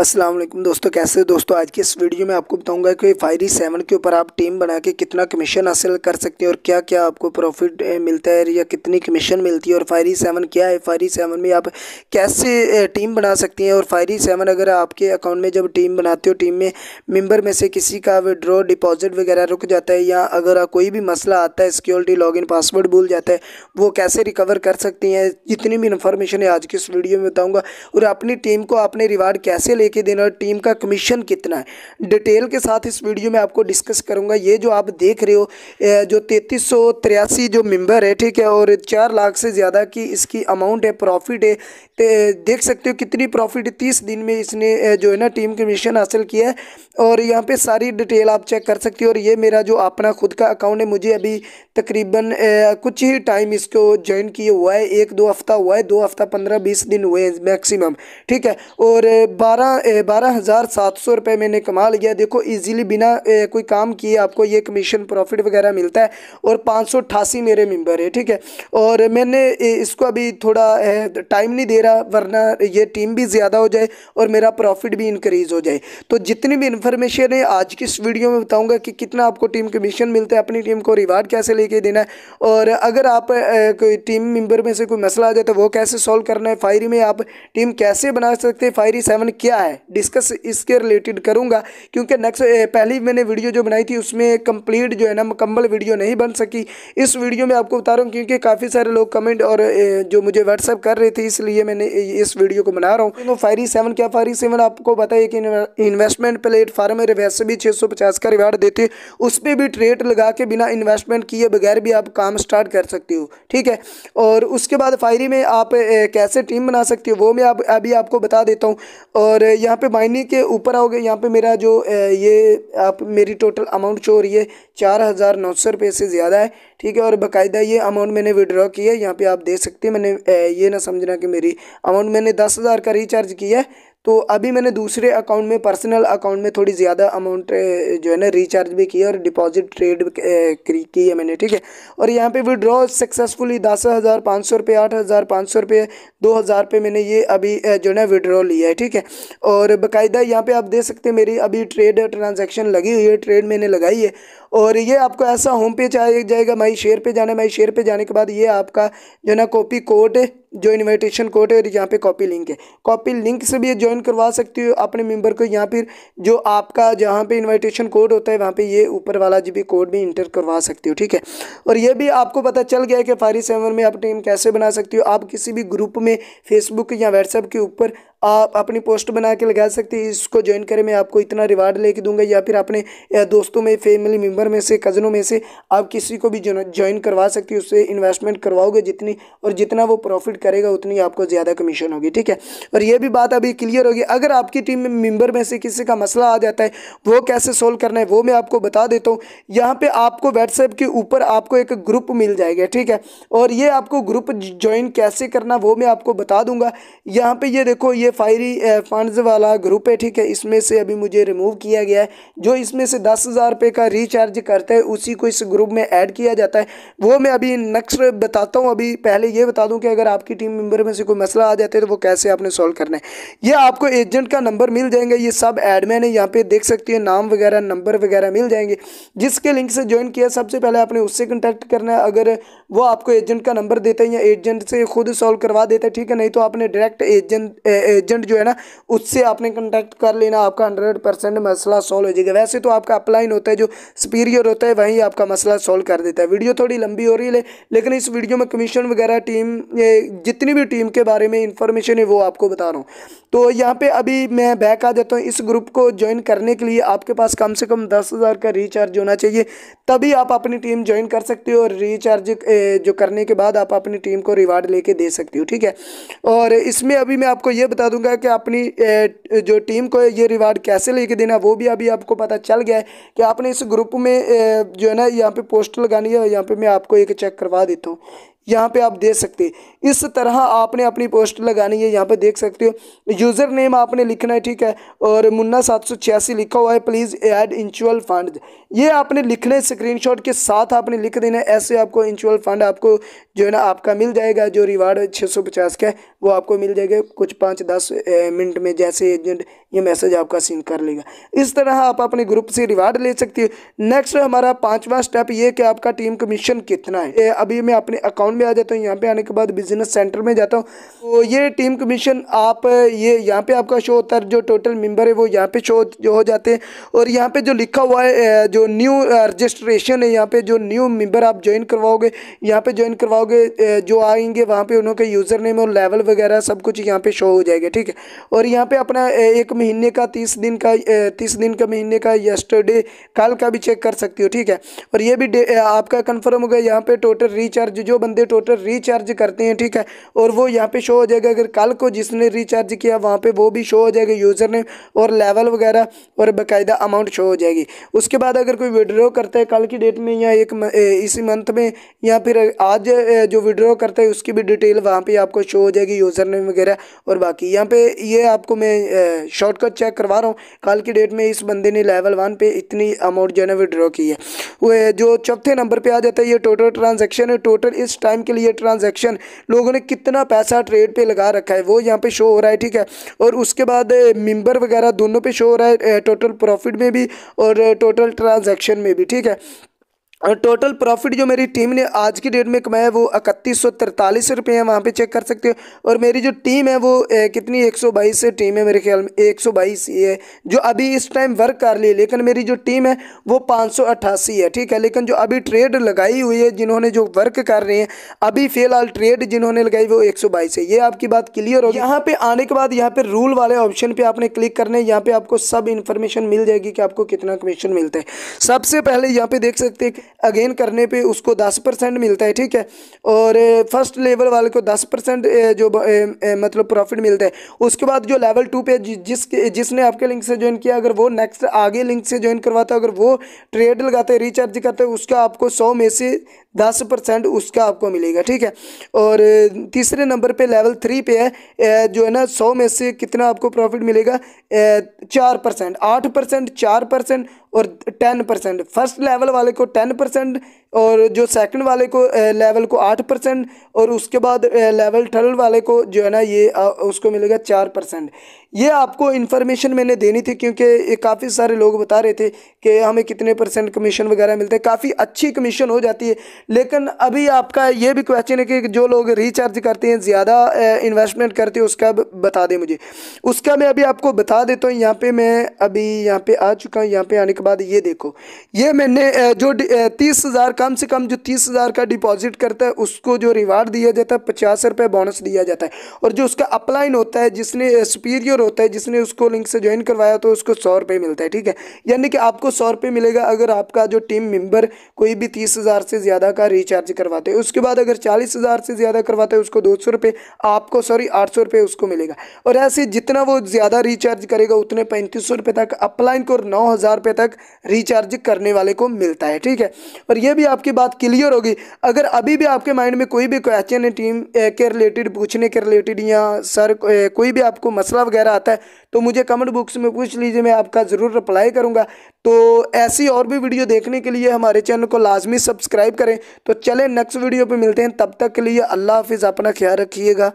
अस्सलाम वालेकुम दोस्तों कैसे दोस्तों आज की इस वीडियो में आपको बताऊंगा कि फायरी सेवन के ऊपर आप टीम बना के कितना कमीशन हासिल कर सकते हैं और क्या क्या आपको प्रॉफिट मिलता है या कितनी कमीशन मिलती है और फायरी सेवन क्या है फायरी सेवन में आप कैसे टीम बना सकती हैं और फायरी सेवन अगर आपके अकाउंट में जब टीम बनाते हो टीम में मेम्बर में से किसी का विड्रॉ डिपॉजिट वगैरह रुक जाता है या अगर कोई भी मसला आता है सिक्योरिटी इन पासवर्ड भूल जाता है वो कैसे रिकवर कर सकती हैं जितनी भी इन्फॉर्मेशन है आज की इस वीडियो में बताऊँगा और अपनी टीम को आपने रिवार्ड कैसे एक ही दिन और टीम का कमीशन कितना है डिटेल के साथ इस वीडियो में आपको डिस्कस करूँगा ये जो आप देख रहे हो जो तैंतीस जो मेम्बर है ठीक है और चार लाख से ज़्यादा की इसकी अमाउंट है प्रॉफिट है देख सकते हो कितनी प्रॉफिट तीस दिन में इसने जो है ना टीम कमीशन हासिल किया है और यहाँ पर सारी डिटेल आप चेक कर सकते हो और ये मेरा जो अपना खुद का अकाउंट है मुझे अभी तकरीबन कुछ ही टाइम इसको ज्वाइन किए हुआ है एक दो हफ्ता हुआ है दो हफ्ता पंद्रह बीस दिन हुए हैं मैक्सिमम ठीक है और बारह बारह बारह हज़ार सात सौ रुपये मैंने कमा लिया देखो इजीली बिना कोई काम किए आपको ये कमीशन प्रॉफिट वगैरह मिलता है और पाँच सौ अट्ठासी मेरे मेम्बर है ठीक है और मैंने इसको अभी थोड़ा टाइम नहीं दे रहा वरना ये टीम भी ज़्यादा हो जाए और मेरा प्रॉफिट भी इंक्रीज़ हो जाए तो जितनी भी इन्फॉर्मेशन है आज की इस वीडियो में बताऊँगा कि कितना आपको टीम कमीशन मिलता है अपनी टीम को रिवार्ड कैसे लेके देना है और अगर आप कोई टीम मेम्बर में से कोई मसला आ जाए तो वो कैसे सॉल्व करना है फायरी में आप टीम कैसे बना सकते हैं फायरी सेवन क्या है है डिस्कस इसके रिलेटेड करूँगा क्योंकि नेक्स्ट पहली मैंने वीडियो जो बनाई थी उसमें कंप्लीट जो है ना मुकम्मल वीडियो नहीं बन सकी इस वीडियो में आपको बता रहा हूँ क्योंकि काफ़ी सारे लोग कमेंट और जो मुझे व्हाट्सअप कर रहे थे इसलिए मैंने इस वीडियो को बना रहा हूँ फायरी सेवन क्या फायरी सेवन आपको बताइए कि इन्वेस्टमेंट प्लेटफार्म है वैसे भी छः सौ पचास का रिवार्ड देते उस पर भी ट्रेड लगा के बिना इन्वेस्टमेंट किए बगैर भी आप काम स्टार्ट कर सकते हो ठीक है और उसके बाद फायरी में आप कैसे टीम बना सकते हो वो मैं आप अभी आपको बता देता हूँ और यहाँ पे माइनिंग के ऊपर आओगे यहाँ पे मेरा जो ये आप मेरी टोटल अमाउंट शो हो रही है चार हज़ार नौ सौ रुपये से ज़्यादा है ठीक है और बाकायदा ये अमाउंट मैंने विड्रॉ की है यहाँ पे आप दे सकते हैं मैंने ये ना समझना कि मेरी अमाउंट मैंने दस हज़ार का रिचार्ज किया है तो अभी मैंने दूसरे अकाउंट में पर्सनल अकाउंट में थोड़ी ज़्यादा अमाउंट जो है ना रिचार्ज भी किया और डिपॉजिट ट्रेड की है मैंने ठीक है और यहाँ पे विड्रॉ सक्सेसफुली दस हज़ार पाँच सौ रुपये आठ हज़ार पाँच सौ रुपये दो हज़ार रुपये मैंने ये अभी जो है विड्रॉ लिया है ठीक है और बाकायदा यहाँ पे आप देख सकते हैं मेरी अभी ट्रेड ट्रांजेक्शन लगी हुई है ट्रेड मैंने लगाई है और ये आपको ऐसा होम पे आ जाएगा माई शेयर पे जाना माई शेयर पे जाने के बाद ये आपका जो ना कॉपी कोड जो इन्विटेशन कोड है और यहाँ पे कॉपी लिंक है कॉपी लिंक से भी ये ज्वाइन करवा सकती हो अपने मेंबर को यहाँ फिर जो आपका जहाँ पे इनविटेशन कोड होता है वहाँ पे ये ऊपर वाला जी भी कोड भी इंटर करवा सकती हो ठीक है और ये भी आपको पता चल गया है कि फारी सेवन में आप टीम कैसे बना सकती हो आप किसी भी ग्रुप में फेसबुक या व्हाट्सएप के ऊपर आप अपनी पोस्ट बना के लगा सकते हैं इसको ज्वाइन करें मैं आपको इतना रिवार्ड लेके दूंगा या फिर अपने दोस्तों में फैमिली मेम्बर में से कज़नों में से आप किसी को भी ज्वाइन करवा सकते हो उससे इन्वेस्टमेंट करवाओगे जितनी और जितना वो प्रॉफिट करेगा उतनी आपको ज़्यादा कमीशन होगी ठीक है और ये भी बात अभी क्लियर होगी अगर आपकी टीम में मेम्बर में से किसी का मसला आ जाता है वो कैसे सोल्व करना है वो मैं आपको बता देता हूँ यहाँ पर आपको व्हाट्सएप के ऊपर आपको एक ग्रुप मिल जाएगा ठीक है और ये आपको ग्रुप ज्वाइन कैसे करना वो मैं आपको बता दूंगा यहाँ पर ये देखो ये फायरी फंड्स वाला ग्रुप है ठीक है इसमें से अभी मुझे रिमूव किया गया है जो इसमें से दस हज़ार रुपये का रिचार्ज करता है उसी को इस ग्रुप में ऐड किया जाता है वो मैं अभी नेक्स्ट बताता हूँ अभी पहले ये बता दूँ कि अगर आपकी टीम मेम्बर में से कोई मसला आ जाता है तो वो कैसे आपने सॉल्व करना है ये आपको एजेंट का नंबर मिल जाएगा ये सब एडमैन है यहाँ पे देख सकती है नाम वगैरह नंबर वगैरह मिल जाएंगे जिसके लिंक से ज्वाइन किया सबसे पहले आपने उससे कंटेक्ट करना है अगर वो आपको एजेंट का नंबर देता है या एजेंट से खुद सॉल्व करवा देते हैं ठीक है नहीं तो आपने डायरेक्ट एजेंट एजेंट जो है ना उससे आपने कॉन्टैक्ट कर लेना आपका हंड्रेड परसेंट मसला सॉल्व हो जाएगा वैसे तो आपका अपलाइन होता है जो सुपीरियर होता है वहीं आपका मसला सॉल्व कर देता है वीडियो थोड़ी लंबी हो रही है लेकिन इस वीडियो में कमीशन वगैरह टीम जितनी भी टीम के बारे में इन्फॉर्मेशन है वो आपको बता रहा हूँ तो यहाँ पे अभी मैं बैक आ जाता हूँ इस ग्रुप को ज्वाइन करने के लिए आपके पास कम से कम दस हज़ार का रिचार्ज होना चाहिए तभी आप अपनी टीम ज्वाइन कर सकते हो और रिचार्ज जो करने के बाद आप अपनी टीम को रिवार्ड लेके दे सकते हो ठीक है और इसमें अभी मैं आपको ये बता बता दूंगा कि अपनी जो टीम को ये रिवार्ड कैसे लेके देना वो भी अभी आपको पता चल गया है कि आपने इस ग्रुप में जो है ना यहाँ पे पोस्ट लगानी है और यहाँ पे मैं आपको एक चेक करवा देता हूँ यहाँ पे आप दे सकते हैं इस तरह आपने अपनी पोस्ट लगानी है यहाँ पे देख सकते हो यूज़र नेम आपने लिखना है ठीक है और मुन्ना सात सौ छियासी लिखा हुआ है प्लीज़ ऐड इंचुअल फंड ये आपने लिखने स्क्रीनशॉट के साथ आपने लिख देना है ऐसे आपको इंचुअल फंड आपको जो है ना आपका मिल जाएगा जो रिवार्ड छः सौ पचास का है वो आपको मिल जाएगा कुछ पाँच दस मिनट में जैसे एजेंट ये मैसेज आपका सीन कर लेगा इस तरह आप अपने ग्रुप से रिवार्ड ले सकते हो नेक्स्ट हमारा पांचवा स्टेप ये कि आपका टीम कमीशन कितना है अभी मैं अपने अकाउंट में आ जाता हूँ यहाँ पे आने के बाद बिजनेस सेंटर में जाता हूँ तो ये टीम कमीशन आप ये यहाँ पे आपका शो होता है जो टोटल मेम्बर है वो यहाँ पे शो हो जाते हैं और यहाँ पे जो लिखा हुआ है जो न्यू रजिस्ट्रेशन है यहाँ पे जो न्यू मेम्बर आप ज्वाइन करवाओगे यहाँ पे ज्वाइन करवाओगे जो आएंगे वहाँ पे उनके यूज़र नेम और लेवल वगैरह सब कुछ यहाँ पे शो हो जाएगा ठीक है और यहाँ पे अपना एक महीने का तीस दिन का तीस दिन का महीने का यस्टरडे कल का भी चेक कर सकती हो ठीक है और ये भी आपका कन्फर्म हो गया यहाँ पे टोटल रिचार्ज जो बंदे टोटल रिचार्ज करते हैं ठीक है और वो यहाँ पे शो हो जाएगा अगर कल को जिसने रिचार्ज किया वहाँ पे वो भी शो हो जाएगा यूज़र ने और लेवल वगैरह और बाकायदा अमाउंट शो हो जाएगी उसके बाद अगर कोई विड्रॉ करता है कल की डेट में या एक इसी मंथ में या फिर आज जो विड्रॉ करता है उसकी भी डिटेल वहाँ पर आपको शो हो जाएगी यूज़र नेम वगैरह और बाकी यहाँ पे ये आपको मैं शॉर्ट अकाउंट का चेक करवा रहा हूँ कल की डेट में इस बंदे ने लेवल वन पे इतनी अमाउंट जो है ना विड्रॉ की है वो जो चौथे नंबर पर आ जाता है ये टोटल ट्रांजेक्शन है टोटल इस टाइम के लिए ट्रांजेक्शन लोगों ने कितना पैसा ट्रेड पर लगा रखा है वो यहाँ पर शो हो रहा है ठीक है और उसके बाद मेम्बर वगैरह दोनों पर शो हो रहा है टोटल प्रॉफिट में भी और टोटल ट्रांजेक्शन में भी ठीक है और टोटल प्रॉफिट जो मेरी टीम ने आज की डेट में कमाया वो इकतीस सौ तिरतालीस रुपये हैं वहाँ पर चेक कर सकते हो और मेरी जो टीम है वो ए, कितनी एक सौ बाईस टीम है मेरे ख्याल में एक सौ बाईस ही है जो अभी इस टाइम वर्क कर ली है लेकिन मेरी जो टीम है वो पाँच सौ अट्ठासी है ठीक है लेकिन जो अभी ट्रेड लगाई हुई है जिन्होंने जो वर्क कर रहे हैं अभी फ़िलहाल ट्रेड जिन्होंने लगाई वो एक सौ बाईस है ये आपकी बात क्लियर होगी यहाँ पर आने के बाद यहाँ पर रूल वाले ऑप्शन पर आपने क्लिक करने यहाँ पर आपको सब इन्फॉर्मेशन मिल जाएगी कि आपको कितना कमीशन मिलता है सबसे पहले यहाँ पर देख सकते हैं अगेन करने पे उसको दस परसेंट मिलता है ठीक है और फर्स्ट लेवल वाले को दस परसेंट जो मतलब प्रॉफिट मिलता है उसके बाद जो लेवल टू पे जिस जिसने आपके लिंक से ज्वाइन किया अगर वो नेक्स्ट आगे लिंक से ज्वाइन करवाता है अगर वो ट्रेड लगाते रिचार्ज करते उसका आपको सौ में से दस परसेंट उसका आपको मिलेगा ठीक है और तीसरे नंबर पे लेवल थ्री पे है जो है ना सौ में से कितना आपको प्रॉफिट मिलेगा चार परसेंट आठ परसेंट चार परसेंट और टेन परसेंट फर्स्ट लेवल वाले को टेन परसेंट और जो सेकंड वाले को लेवल को आठ परसेंट और उसके बाद लेवल थर्ड वाले को जो है ना ये उसको मिलेगा चार परसेंट ये आपको इन्फॉर्मेशन मैंने देनी थी क्योंकि काफ़ी सारे लोग बता रहे थे कि हमें कितने परसेंट कमीशन वगैरह मिलते हैं काफ़ी अच्छी कमीशन हो जाती है लेकिन अभी आपका ये भी क्वेश्चन है कि जो लोग रिचार्ज करते हैं ज़्यादा इन्वेस्टमेंट करते हैं उसका बता दें मुझे उसका मैं अभी आपको बता देता हूँ यहाँ पर मैं अभी यहाँ पर आ चुका हूँ यहाँ पर आने के बाद ये देखो ये मैंने जो तीस हज़ार का कम से कम जो तीस हज़ार का डिपॉजिट करता है उसको जो रिवार्ड दिया जाता है पचास रुपये बोनस दिया जाता है और जो उसका अपलाइन होता है जिसने सुपीरियर होता है जिसने उसको लिंक से ज्वाइन करवाया तो उसको सौ रुपये मिलता है ठीक है यानी कि आपको सौ रुपये मिलेगा अगर आपका जो टीम मेम्बर कोई भी तीस हज़ार से ज़्यादा का रिचार्ज करवाते हैं उसके बाद अगर चालीस हज़ार से ज़्यादा करवाते हैं उसको दो सौ आपको सॉरी आठ सौ उसको मिलेगा और ऐसे जितना वो ज़्यादा रिचार्ज करेगा उतने पैंतीस सौ तक अपलाइन को और नौ हज़ार रुपये तक रिचार्ज करने वाले को मिलता है ठीक है और ये भी आपकी बात क्लियर होगी अगर अभी भी आपके माइंड में कोई भी क्वेश्चन है टीम के रिलेटेड पूछने के रिलेटेड या सर कोई भी आपको मसला वगैरह आता है तो मुझे कमेंट बॉक्स में पूछ लीजिए मैं आपका ज़रूर रिप्लाई करूँगा तो ऐसी और भी वीडियो देखने के लिए हमारे चैनल को लाजमी सब्सक्राइब करें तो चले नेक्स्ट वीडियो पर मिलते हैं तब तक के लिए अल्लाह हाफिज़ अपना ख्याल रखिएगा